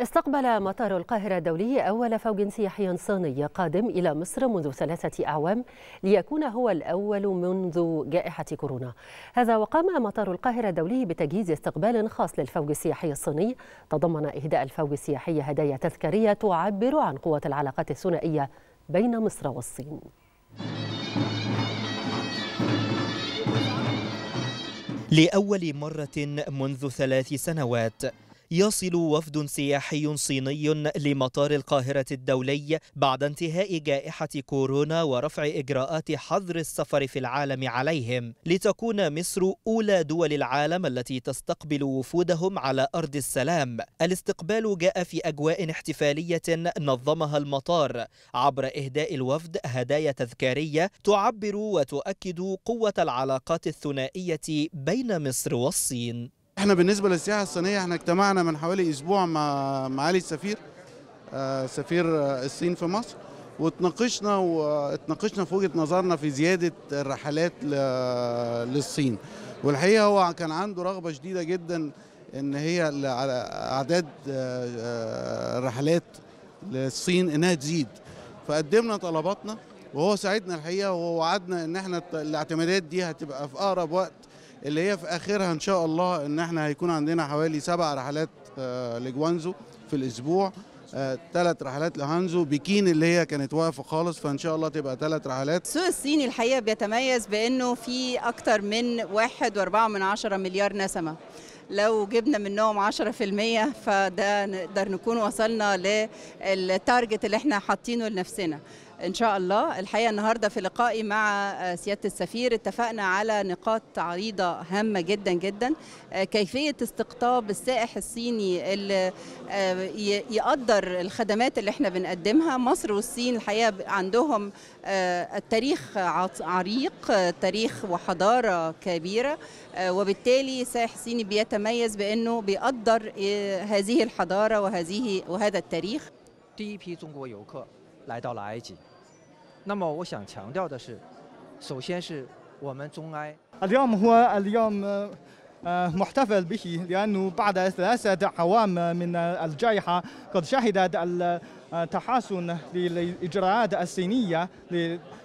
استقبل مطار القاهرة الدولي أول فوج سياحي صيني قادم إلى مصر منذ ثلاثة أعوام ليكون هو الأول منذ جائحة كورونا هذا وقام مطار القاهرة الدولي بتجهيز استقبال خاص للفوج السياحي الصيني تضمن إهداء الفوج السياحي هدايا تذكارية تعبر عن قوة العلاقات الثنائية بين مصر والصين لأول مرة منذ ثلاث سنوات يصل وفد سياحي صيني لمطار القاهرة الدولي بعد انتهاء جائحة كورونا ورفع إجراءات حظر السفر في العالم عليهم لتكون مصر أولى دول العالم التي تستقبل وفودهم على أرض السلام الاستقبال جاء في أجواء احتفالية نظمها المطار عبر إهداء الوفد هدايا تذكارية تعبر وتؤكد قوة العلاقات الثنائية بين مصر والصين احنا بالنسبه للسياحه الصينيه احنا اجتمعنا من حوالي اسبوع مع معالي السفير آه، سفير الصين في مصر واتناقشنا واتناقشنا في وجهه نظرنا في زياده الرحلات للصين والحقيقه هو كان عنده رغبه شديده جدا ان هي على اعداد آه، آه، رحلات للصين انها تزيد فقدمنا طلباتنا وهو ساعدنا الحقيقه ووعدنا ان احنا الاعتمادات دي هتبقى في اقرب وقت اللي هي في اخرها ان شاء الله ان احنا هيكون عندنا حوالي سبع رحلات آه، لجوانزو في الاسبوع ثلاث آه، رحلات لهانزو بكين اللي هي كانت واقفه خالص فان شاء الله تبقى ثلاث رحلات السوق الصيني الحقيقه بيتميز بانه في اكثر من واحد واربعه من عشره مليار نسمه لو جبنا منهم 10% فده نقدر نكون وصلنا للتارجت اللي احنا حاطينه لنفسنا ان شاء الله الحقيقه النهارده في لقائي مع آه، سياده السفير اتفقنا على نقاط عريضه هامه جدا جدا آه، كيفيه استقطاب السائح الصيني اللي آه، يقدر الخدمات اللي احنا بنقدمها مصر والصين الحقيقه عندهم التاريخ عريق تاريخ وحضاره كبيره وبالتالي السائح الصيني بيتم يتميز بأنه بيقدر آه، هذه الحضارة وهذه وهذا التاريخ 第一批中国游客来到了埃及，那么我想强调的是，首先是我们中埃。اليوم هو اليوم آه، محتفل به لأنه بعد ثلاثة أعوام من الجائحة قد شهدت التحسن آه، للإجراءات الصينية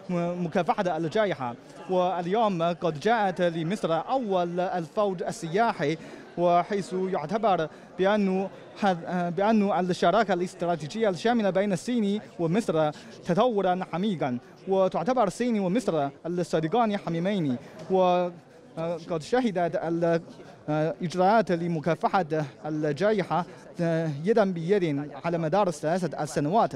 لمكافحة الجائحة واليوم قد جاءت لمصر أول الفوج السياحي وحيث يعتبر بأنه آه، بأن الشراكة الاستراتيجية الشاملة بين الصين ومصر تطورا عميقا وتعتبر الصين ومصر الصديقان حميمين وقد آه، شهدت آه، إجراءات لمكافحة الجائحة آه، يدا بيد على مدار ثلاثة السنوات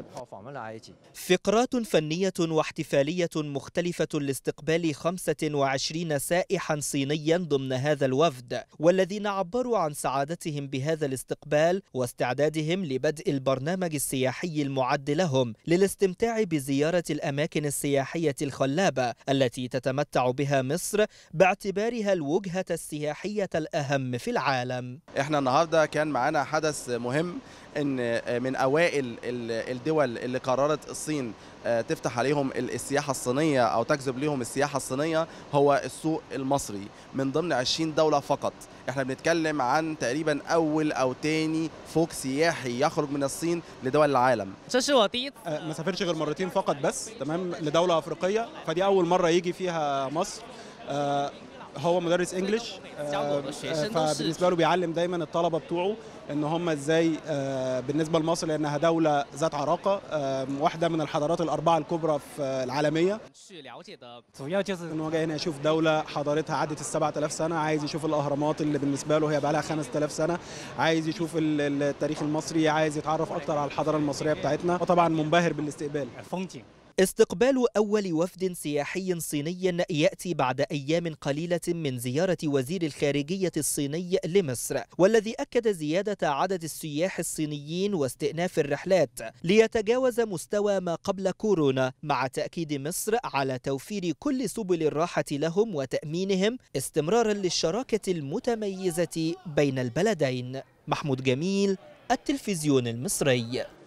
فقرات فنية واحتفالية مختلفة لاستقبال 25 سائحا صينيا ضمن هذا الوفد والذين عبروا عن سعادتهم بهذا الاستقبال واستعدادهم لبدء البرنامج السياحي المعد لهم للاستمتاع بزيارة الأماكن السياحية الخلابة التي تتمتع بها مصر باعتبارها الوجهة السياحية الأساسية الأهم في العالم احنا النهاردة كان معانا حدث مهم ان من اوائل الدول اللي قررت الصين آه، تفتح عليهم السياحه الصينيه او تجذب لهم السياحه الصينيه هو السوق المصري من ضمن 20 دوله فقط احنا بنتكلم عن تقريبا اول او تاني فوق سياحي يخرج من الصين لدول العالم آه، ما سافرش غير مرتين فقط بس تمام لدوله افريقيه فدي اول مره يجي فيها مصر آه، هو مدرس انجلش آه، آه، فبالنسبه له بيعلم دايما الطلبه بتوعه ان هم ازاي آه، بالنسبه لمصر لانها دوله ذات عراقه واحده من الحضارات الاربعه الكبرى في العالميه ان هو جاي هنا يشوف دوله حضارتها عدت ال 7000 سنه عايز يشوف الاهرامات اللي بالنسبه له هي بقى لها 5000 سنه عايز يشوف التاريخ المصري عايز يتعرف اكتر على الحضاره المصريه بتاعتنا وطبعا منبهر بالاستقبال استقبال أول وفد سياحي صيني يأتي بعد أيام قليلة من زيارة وزير الخارجية الصيني لمصر والذي أكد زيادة عدد السياح الصينيين واستئناف الرحلات ليتجاوز مستوى ما قبل كورونا مع تأكيد مصر على توفير كل سبل الراحة لهم وتأمينهم استمرارا للشراكة المتميزة بين البلدين محمود جميل التلفزيون المصري